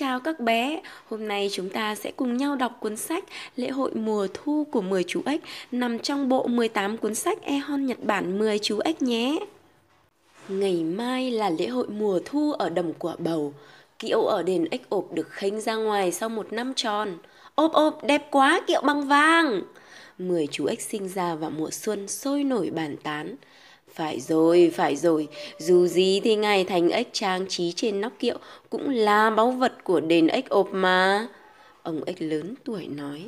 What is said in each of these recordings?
chào các bé. Hôm nay chúng ta sẽ cùng nhau đọc cuốn sách Lễ hội mùa thu của 10 chú ếch nằm trong bộ 18 cuốn sách Ehon Nhật Bản 10 chú ếch nhé. Ngày mai là lễ hội mùa thu ở đồng quả bầu. Kiệu ở đền ếch ộp được khênh ra ngoài sau một năm tròn. Ốp ốp đẹp quá kiệu băng vàng. mười chú ếch sinh ra vào mùa xuân sôi nổi bàn tán. Phải rồi, phải rồi, dù gì thì ngài thành ếch trang trí trên nóc kiệu cũng là báu vật của đền ếch ộp mà. Ông ếch lớn tuổi nói.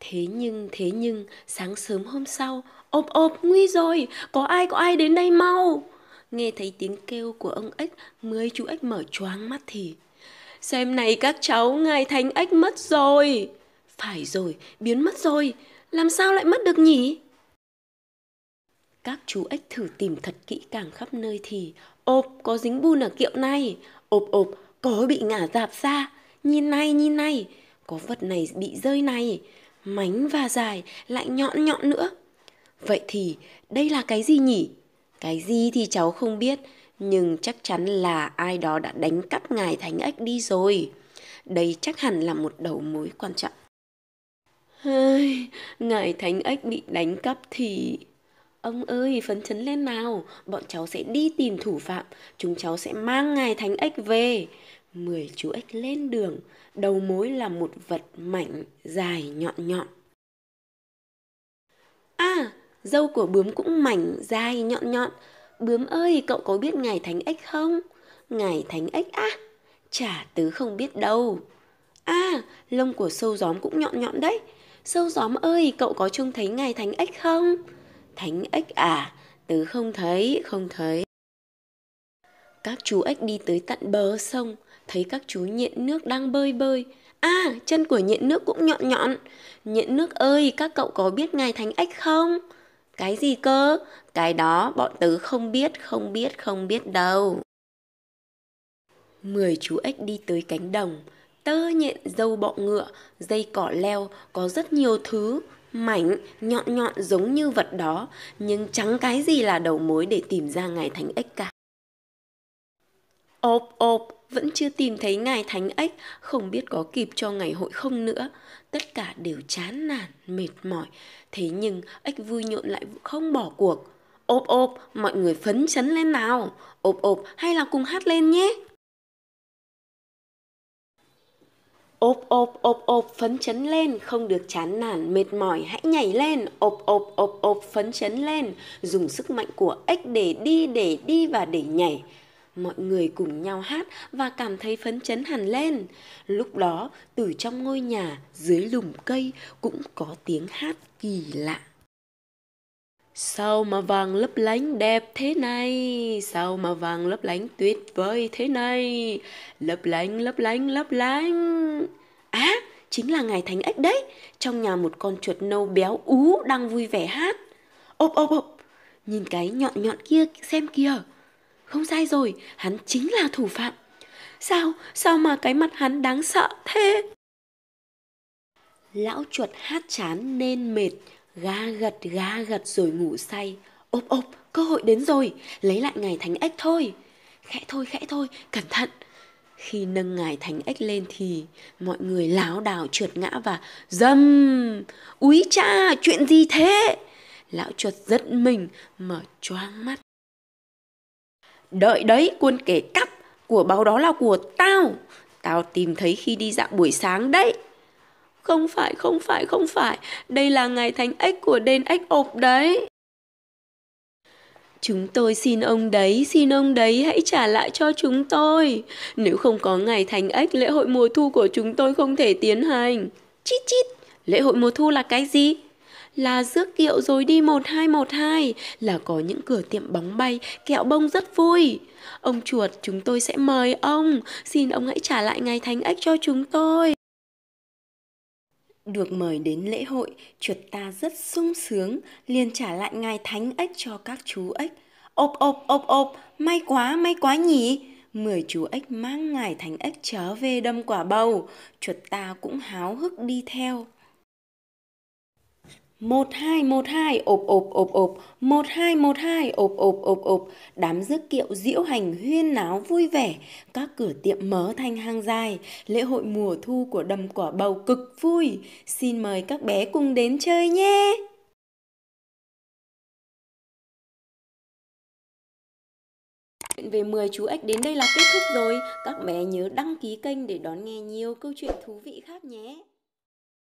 Thế nhưng, thế nhưng, sáng sớm hôm sau, ộp ộp nguy rồi, có ai có ai đến đây mau. Nghe thấy tiếng kêu của ông ếch, mới chú ếch mở choáng mắt thì. Xem này các cháu, ngài thành ếch mất rồi. Phải rồi, biến mất rồi, làm sao lại mất được nhỉ? các chú ếch thử tìm thật kỹ càng khắp nơi thì ộp có dính bùn ở kiệu này ộp ộp có bị ngả dạp ra nhìn này nhìn này có vật này bị rơi này mánh và dài lại nhọn nhọn nữa vậy thì đây là cái gì nhỉ cái gì thì cháu không biết nhưng chắc chắn là ai đó đã đánh cắp ngài thánh ếch đi rồi đây chắc hẳn là một đầu mối quan trọng ngài thánh ếch bị đánh cắp thì Ông ơi, phấn chấn lên nào, bọn cháu sẽ đi tìm thủ phạm, chúng cháu sẽ mang ngài thánh ếch về. Mười chú ếch lên đường, đầu mối là một vật mảnh dài nhọn nhọn. À, dâu của bướm cũng mảnh dài nhọn nhọn. Bướm ơi, cậu có biết ngài thánh ếch không? Ngài thánh ếch á? À, chả tứ không biết đâu. À, lông của sâu gióm cũng nhọn nhọn đấy. Sâu gióm ơi, cậu có trông thấy ngài thánh ếch không? thánh ếch à, tứ không thấy, không thấy. Các chú ếch đi tới tận bờ sông, thấy các chú nhện nước đang bơi bơi. À, chân của nhện nước cũng nhọn nhọn. Nhện nước ơi, các cậu có biết ngài thánh ếch không? Cái gì cơ? Cái đó bọn tớ không biết, không biết, không biết đâu. Mười chú ếch đi tới cánh đồng, tơ nhện dâu bọ ngựa, dây cỏ leo, có rất nhiều thứ, mảnh, nhọn nhọn giống như vật đó, nhưng chẳng cái gì là đầu mối để tìm ra ngài thánh ếch cả. Ốp ốp, vẫn chưa tìm thấy ngài thánh ếch, không biết có kịp cho ngày hội không nữa. Tất cả đều chán nản, mệt mỏi. Thế nhưng ếch vui nhộn lại không bỏ cuộc. Ốp ốp, mọi người phấn chấn lên nào. Ốp ốp, hay là cùng hát lên nhé. Ốp ốp ốp ốp phấn chấn lên, không được chán nản, mệt mỏi hãy nhảy lên, ốp ốp ốp ốp phấn chấn lên, dùng sức mạnh của ếch để đi, để đi và để nhảy. Mọi người cùng nhau hát và cảm thấy phấn chấn hẳn lên. Lúc đó, từ trong ngôi nhà, dưới lùm cây cũng có tiếng hát kỳ lạ. Sao mà vàng lấp lánh đẹp thế này, sao mà vàng lấp lánh tuyệt vời thế này, lấp lánh lấp lánh lấp lánh. Á, à, chính là ngài thánh ếch đấy, trong nhà một con chuột nâu béo ú đang vui vẻ hát. Ốp ốp ốp, nhìn cái nhọn nhọn kia xem kìa. Không sai rồi, hắn chính là thủ phạm. Sao, sao mà cái mặt hắn đáng sợ thế? Lão chuột hát chán nên mệt, Gá gật gá gật rồi ngủ say Ốp ốp cơ hội đến rồi Lấy lại ngài thánh ếch thôi Khẽ thôi khẽ thôi cẩn thận Khi nâng ngài thánh ếch lên thì Mọi người láo đảo trượt ngã và dâm Úi cha chuyện gì thế Lão chuột giật mình Mở choáng mắt Đợi đấy quân kể cắp Của báo đó là của tao Tao tìm thấy khi đi dạo buổi sáng đấy không phải, không phải, không phải, đây là ngày thánh ếch của đền ếch ộp đấy. Chúng tôi xin ông đấy, xin ông đấy hãy trả lại cho chúng tôi. Nếu không có ngày thánh ếch, lễ hội mùa thu của chúng tôi không thể tiến hành. Chít chít, lễ hội mùa thu là cái gì? Là rước kiệu rồi đi 1212, là có những cửa tiệm bóng bay, kẹo bông rất vui. Ông chuột, chúng tôi sẽ mời ông, xin ông hãy trả lại ngày thánh ếch cho chúng tôi. Được mời đến lễ hội, chuột ta rất sung sướng, liền trả lại ngài thánh ếch cho các chú ếch. Ộp ộp ộp ộp, may quá, may quá nhỉ! Mười chú ếch mang ngài thánh ếch trở về đâm quả bầu, chuột ta cũng háo hức đi theo một hai một hai ộp ộp ộp ộp một hai một hai ộp ộp ộp ộp đám rước kiệu diễu hành huyên náo vui vẻ các cửa tiệm mở thành hàng dài lễ hội mùa thu của đầm quả bầu cực vui xin mời các bé cùng đến chơi nhé chuyện về 10 chú ếch đến đây là kết thúc rồi các bé nhớ đăng ký kênh để đón nghe nhiều câu chuyện thú vị khác nhé